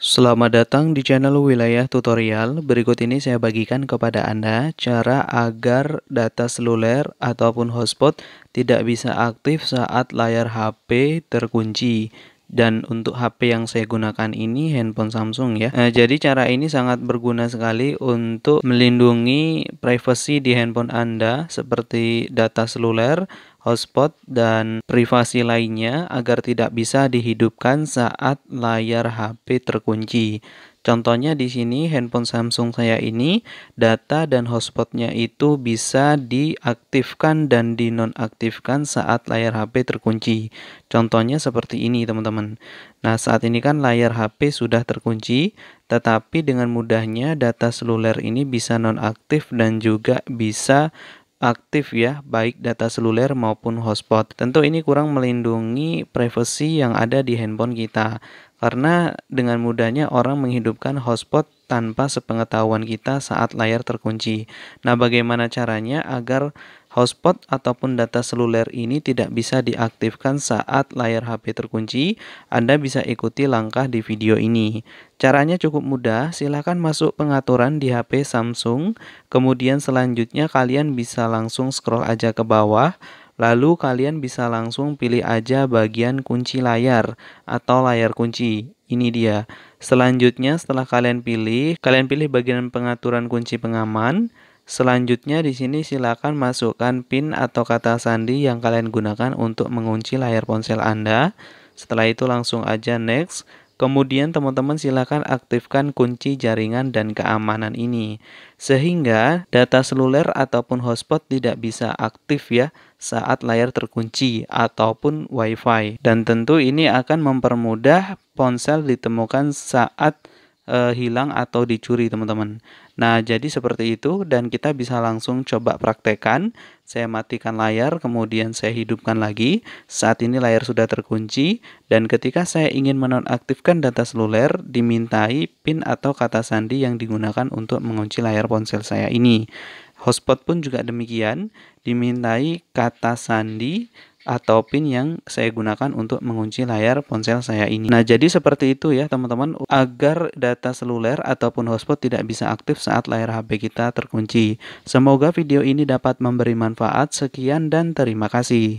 Selamat datang di channel Wilayah Tutorial. Berikut ini saya bagikan kepada Anda cara agar data seluler ataupun hotspot tidak bisa aktif saat layar HP terkunci. Dan untuk HP yang saya gunakan ini handphone Samsung ya. Nah, jadi cara ini sangat berguna sekali untuk melindungi privasi di handphone Anda seperti data seluler hotspot, dan privasi lainnya agar tidak bisa dihidupkan saat layar HP terkunci. Contohnya di sini handphone Samsung saya ini data dan hotspotnya itu bisa diaktifkan dan dinonaktifkan saat layar HP terkunci. Contohnya seperti ini teman-teman. Nah saat ini kan layar HP sudah terkunci tetapi dengan mudahnya data seluler ini bisa nonaktif dan juga bisa aktif ya, baik data seluler maupun hotspot. Tentu ini kurang melindungi privasi yang ada di handphone kita, karena dengan mudahnya orang menghidupkan hotspot tanpa sepengetahuan kita saat layar terkunci. Nah, bagaimana caranya agar Hotspot ataupun data seluler ini tidak bisa diaktifkan saat layar HP terkunci. Anda bisa ikuti langkah di video ini. Caranya cukup mudah, silahkan masuk pengaturan di HP Samsung. Kemudian selanjutnya kalian bisa langsung scroll aja ke bawah. Lalu kalian bisa langsung pilih aja bagian kunci layar atau layar kunci. Ini dia. Selanjutnya setelah kalian pilih, kalian pilih bagian pengaturan kunci pengaman. Selanjutnya di sini silakan masukkan PIN atau kata sandi yang kalian gunakan untuk mengunci layar ponsel Anda. Setelah itu langsung aja next. Kemudian teman-teman silakan aktifkan kunci jaringan dan keamanan ini sehingga data seluler ataupun hotspot tidak bisa aktif ya saat layar terkunci ataupun WiFi. Dan tentu ini akan mempermudah ponsel ditemukan saat e, hilang atau dicuri teman-teman. Nah jadi seperti itu dan kita bisa langsung coba praktekan. Saya matikan layar kemudian saya hidupkan lagi. Saat ini layar sudah terkunci dan ketika saya ingin menonaktifkan data seluler dimintai pin atau kata sandi yang digunakan untuk mengunci layar ponsel saya ini. Hotspot pun juga demikian, dimintai kata sandi atau pin yang saya gunakan untuk mengunci layar ponsel saya ini. Nah, jadi seperti itu ya teman-teman agar data seluler ataupun hotspot tidak bisa aktif saat layar HP kita terkunci. Semoga video ini dapat memberi manfaat. Sekian dan terima kasih.